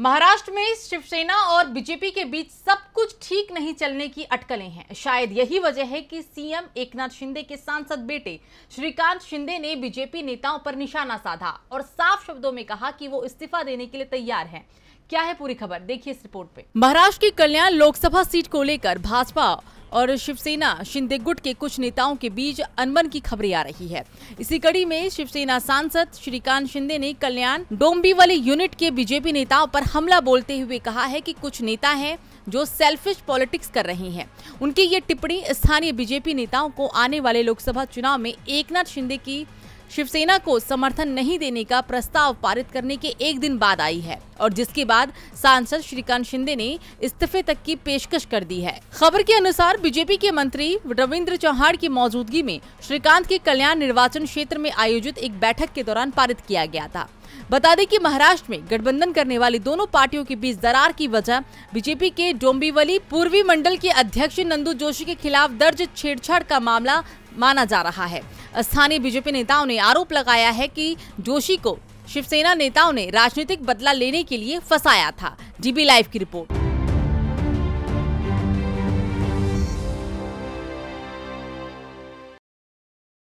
महाराष्ट्र में शिवसेना और बीजेपी के बीच सब कुछ ठीक नहीं चलने की अटकलें हैं शायद यही वजह है कि सीएम एकनाथ शिंदे के सांसद बेटे श्रीकांत शिंदे ने बीजेपी नेताओं पर निशाना साधा और साफ शब्दों में कहा कि वो इस्तीफा देने के लिए तैयार हैं क्या है पूरी खबर देखिए इस रिपोर्ट पे महाराष्ट्र की कल्याण लोकसभा सीट को लेकर भाजपा और शिवसेना शिंदे गुट के कुछ नेताओं के बीच अनबन की खबरें आ रही है इसी कड़ी में शिवसेना सांसद श्रीकांत शिंदे ने कल्याण डोम्बी वाले यूनिट के बीजेपी नेताओं पर हमला बोलते हुए कहा है कि कुछ नेता हैं जो सेल्फिश पॉलिटिक्स कर रहे हैं उनकी ये टिप्पणी स्थानीय बीजेपी नेताओं को आने वाले लोकसभा चुनाव में एक शिंदे की शिवसेना को समर्थन नहीं देने का प्रस्ताव पारित करने के एक दिन बाद आई है और जिसके बाद सांसद श्रीकांत शिंदे ने इस्तीफे तक की पेशकश कर दी है खबर के अनुसार बीजेपी के मंत्री रविंद्र चौहान की मौजूदगी में श्रीकांत के कल्याण निर्वाचन क्षेत्र में आयोजित एक बैठक के दौरान पारित किया गया था बता दें कि महाराष्ट्र में गठबंधन करने वाली दोनों पार्टियों के बीच दरार की वजह बीजेपी के डोंबिवली पूर्वी मंडल के अध्यक्ष नंदू जोशी के खिलाफ दर्ज छेड़छाड़ का मामला माना जा रहा है स्थानीय बीजेपी नेताओं ने आरोप लगाया है कि जोशी को शिवसेना नेताओं ने राजनीतिक बदला लेने के लिए फंसाया था डीबी लाइव की रिपोर्ट